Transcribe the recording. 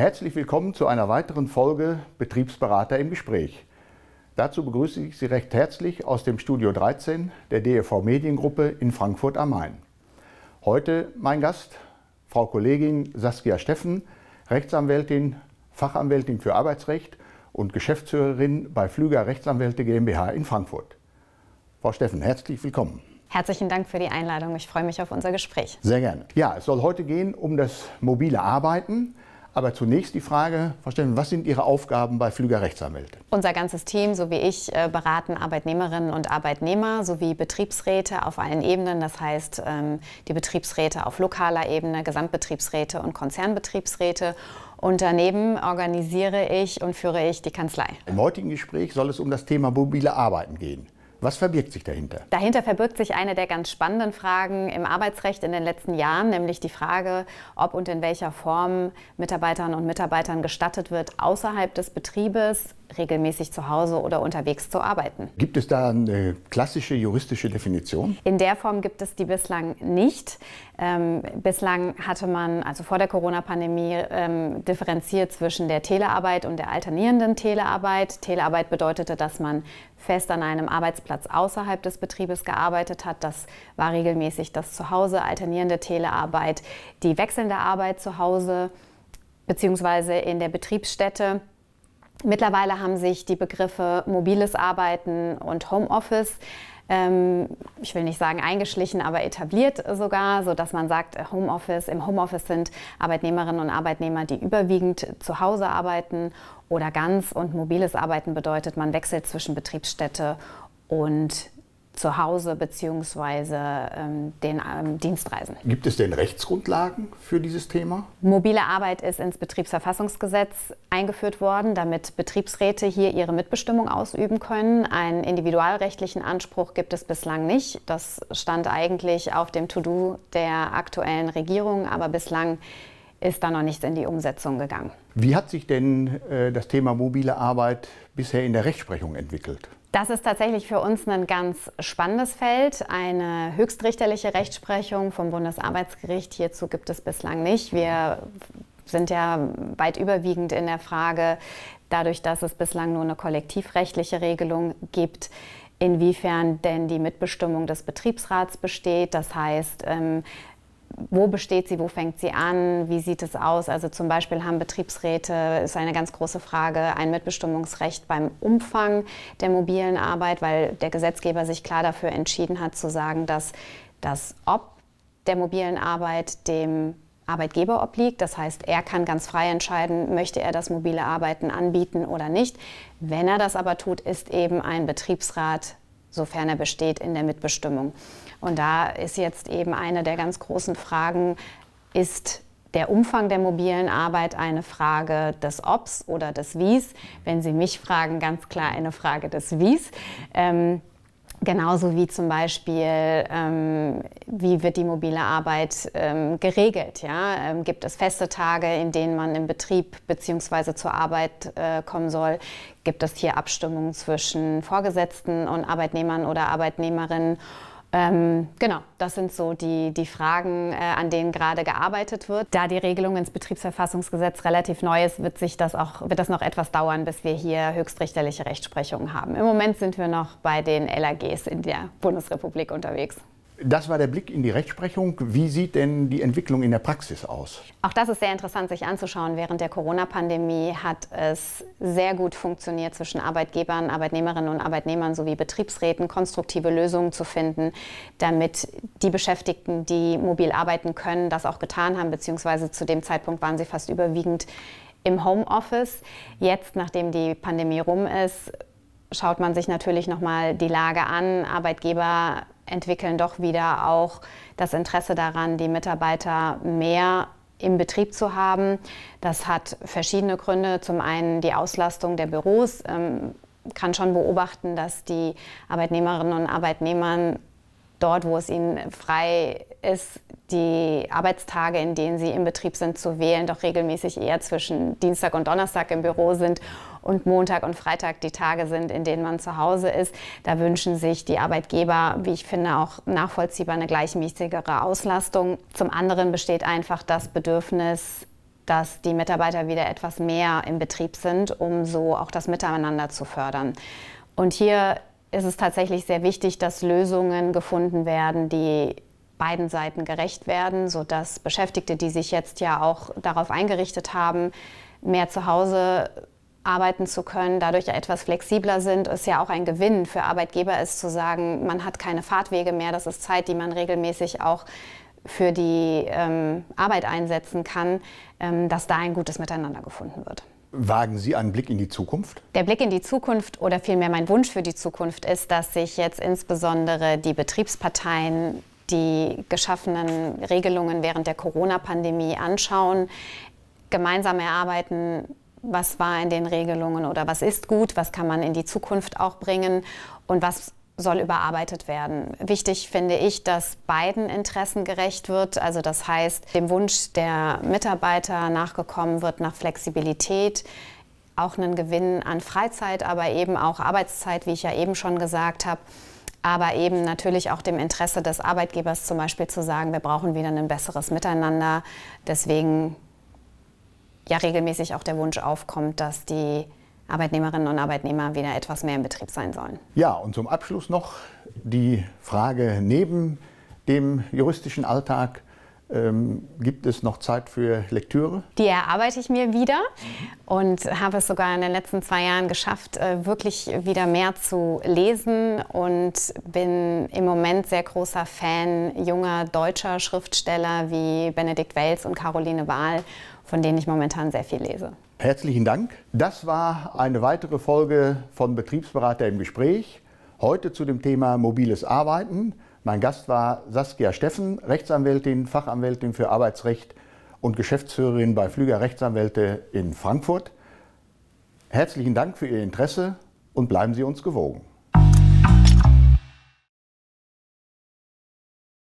Herzlich willkommen zu einer weiteren Folge Betriebsberater im Gespräch. Dazu begrüße ich Sie recht herzlich aus dem Studio 13 der DEV Mediengruppe in Frankfurt am Main. Heute mein Gast, Frau Kollegin Saskia Steffen, Rechtsanwältin, Fachanwältin für Arbeitsrecht und Geschäftsführerin bei Flüger Rechtsanwälte GmbH in Frankfurt. Frau Steffen, herzlich willkommen. Herzlichen Dank für die Einladung. Ich freue mich auf unser Gespräch. Sehr gerne. Ja, es soll heute gehen um das mobile Arbeiten. Aber zunächst die Frage, Frau Stellen, was sind Ihre Aufgaben bei Flüger Rechtsanwälte? Unser ganzes Team, so wie ich, äh, beraten Arbeitnehmerinnen und Arbeitnehmer sowie Betriebsräte auf allen Ebenen. Das heißt, ähm, die Betriebsräte auf lokaler Ebene, Gesamtbetriebsräte und Konzernbetriebsräte. Und daneben organisiere ich und führe ich die Kanzlei. Im heutigen Gespräch soll es um das Thema mobile Arbeiten gehen. Was verbirgt sich dahinter? Dahinter verbirgt sich eine der ganz spannenden Fragen im Arbeitsrecht in den letzten Jahren, nämlich die Frage, ob und in welcher Form Mitarbeiterinnen und Mitarbeitern gestattet wird, außerhalb des Betriebes regelmäßig zu Hause oder unterwegs zu arbeiten. Gibt es da eine klassische juristische Definition? In der Form gibt es die bislang nicht. Ähm, bislang hatte man, also vor der Corona-Pandemie, ähm, differenziert zwischen der Telearbeit und der alternierenden Telearbeit. Telearbeit bedeutete, dass man fest an einem Arbeitsplatz außerhalb des Betriebes gearbeitet hat. Das war regelmäßig das Zuhause, alternierende Telearbeit, die wechselnde Arbeit zu Hause beziehungsweise in der Betriebsstätte Mittlerweile haben sich die Begriffe mobiles Arbeiten und Homeoffice ähm, ich will nicht sagen eingeschlichen, aber etabliert sogar, so dass man sagt, äh, Homeoffice, im Homeoffice sind Arbeitnehmerinnen und Arbeitnehmer, die überwiegend zu Hause arbeiten oder ganz und mobiles Arbeiten bedeutet, man wechselt zwischen Betriebsstätte und zu Hause bzw. ähm, den ähm, Dienstreisen. Gibt es denn Rechtsgrundlagen für dieses Thema? Mobile Arbeit ist ins Betriebsverfassungsgesetz eingeführt worden, damit Betriebsräte hier ihre Mitbestimmung ausüben können. Einen individualrechtlichen Anspruch gibt es bislang nicht. Das stand eigentlich auf dem To-Do der aktuellen Regierung, aber bislang ist da noch nichts in die Umsetzung gegangen. Wie hat sich denn äh, das Thema mobile Arbeit bisher in der Rechtsprechung entwickelt? Das ist tatsächlich für uns ein ganz spannendes Feld. Eine höchstrichterliche Rechtsprechung vom Bundesarbeitsgericht hierzu gibt es bislang nicht. Wir sind ja weit überwiegend in der Frage, dadurch, dass es bislang nur eine kollektivrechtliche Regelung gibt, inwiefern denn die Mitbestimmung des Betriebsrats besteht. Das heißt, ähm, wo besteht sie, wo fängt sie an, wie sieht es aus? Also zum Beispiel haben Betriebsräte, ist eine ganz große Frage, ein Mitbestimmungsrecht beim Umfang der mobilen Arbeit, weil der Gesetzgeber sich klar dafür entschieden hat zu sagen, dass das Ob der mobilen Arbeit dem Arbeitgeber obliegt. Das heißt, er kann ganz frei entscheiden, möchte er das mobile Arbeiten anbieten oder nicht. Wenn er das aber tut, ist eben ein Betriebsrat sofern er besteht, in der Mitbestimmung. Und da ist jetzt eben eine der ganz großen Fragen, ist der Umfang der mobilen Arbeit eine Frage des Obs oder des Wies? Wenn Sie mich fragen, ganz klar eine Frage des Wies. Ähm, Genauso wie zum Beispiel, ähm, wie wird die mobile Arbeit ähm, geregelt? Ja? Ähm, gibt es feste Tage, in denen man im Betrieb bzw. zur Arbeit äh, kommen soll? Gibt es hier Abstimmungen zwischen Vorgesetzten und Arbeitnehmern oder Arbeitnehmerinnen? Ähm, genau, das sind so die, die Fragen, äh, an denen gerade gearbeitet wird. Da die Regelung ins Betriebsverfassungsgesetz relativ neu ist, wird, sich das auch, wird das noch etwas dauern, bis wir hier höchstrichterliche Rechtsprechungen haben. Im Moment sind wir noch bei den LAGs in der Bundesrepublik unterwegs. Das war der Blick in die Rechtsprechung. Wie sieht denn die Entwicklung in der Praxis aus? Auch das ist sehr interessant, sich anzuschauen. Während der Corona-Pandemie hat es sehr gut funktioniert, zwischen Arbeitgebern, Arbeitnehmerinnen und Arbeitnehmern sowie Betriebsräten konstruktive Lösungen zu finden, damit die Beschäftigten, die mobil arbeiten können, das auch getan haben, beziehungsweise zu dem Zeitpunkt waren sie fast überwiegend im Homeoffice. Jetzt, nachdem die Pandemie rum ist, schaut man sich natürlich nochmal die Lage an. Arbeitgeber entwickeln doch wieder auch das Interesse daran, die Mitarbeiter mehr im Betrieb zu haben. Das hat verschiedene Gründe. Zum einen die Auslastung der Büros. Ähm, kann schon beobachten, dass die Arbeitnehmerinnen und Arbeitnehmern dort, wo es ihnen frei ist, die Arbeitstage, in denen sie im Betrieb sind, zu wählen, doch regelmäßig eher zwischen Dienstag und Donnerstag im Büro sind und Montag und Freitag die Tage sind, in denen man zu Hause ist. Da wünschen sich die Arbeitgeber, wie ich finde, auch nachvollziehbar eine gleichmäßigere Auslastung. Zum anderen besteht einfach das Bedürfnis, dass die Mitarbeiter wieder etwas mehr im Betrieb sind, um so auch das Miteinander zu fördern. Und hier ist es tatsächlich sehr wichtig, dass Lösungen gefunden werden, die beiden Seiten gerecht werden, sodass Beschäftigte, die sich jetzt ja auch darauf eingerichtet haben, mehr zu Hause arbeiten zu können, dadurch etwas flexibler sind, ist ja auch ein Gewinn für Arbeitgeber, ist zu sagen, man hat keine Fahrtwege mehr, das ist Zeit, die man regelmäßig auch für die ähm, Arbeit einsetzen kann, ähm, dass da ein gutes Miteinander gefunden wird. Wagen Sie einen Blick in die Zukunft? Der Blick in die Zukunft oder vielmehr mein Wunsch für die Zukunft ist, dass sich jetzt insbesondere die Betriebsparteien die geschaffenen Regelungen während der Corona-Pandemie anschauen, gemeinsam erarbeiten, was war in den Regelungen oder was ist gut, was kann man in die Zukunft auch bringen und was soll überarbeitet werden. Wichtig finde ich, dass beiden Interessen gerecht wird. Also das heißt, dem Wunsch der Mitarbeiter nachgekommen wird nach Flexibilität, auch einen Gewinn an Freizeit, aber eben auch Arbeitszeit, wie ich ja eben schon gesagt habe aber eben natürlich auch dem Interesse des Arbeitgebers zum Beispiel zu sagen, wir brauchen wieder ein besseres Miteinander. Deswegen ja regelmäßig auch der Wunsch aufkommt, dass die Arbeitnehmerinnen und Arbeitnehmer wieder etwas mehr im Betrieb sein sollen. Ja, und zum Abschluss noch die Frage neben dem juristischen Alltag, ähm, gibt es noch Zeit für Lektüre? Die erarbeite ich mir wieder und habe es sogar in den letzten zwei Jahren geschafft, äh, wirklich wieder mehr zu lesen und bin im Moment sehr großer Fan junger deutscher Schriftsteller wie Benedikt Wells und Caroline Wahl, von denen ich momentan sehr viel lese. Herzlichen Dank. Das war eine weitere Folge von Betriebsberater im Gespräch. Heute zu dem Thema mobiles Arbeiten. Mein Gast war Saskia Steffen, Rechtsanwältin, Fachanwältin für Arbeitsrecht und Geschäftsführerin bei Flüger Rechtsanwälte in Frankfurt. Herzlichen Dank für Ihr Interesse und bleiben Sie uns gewogen.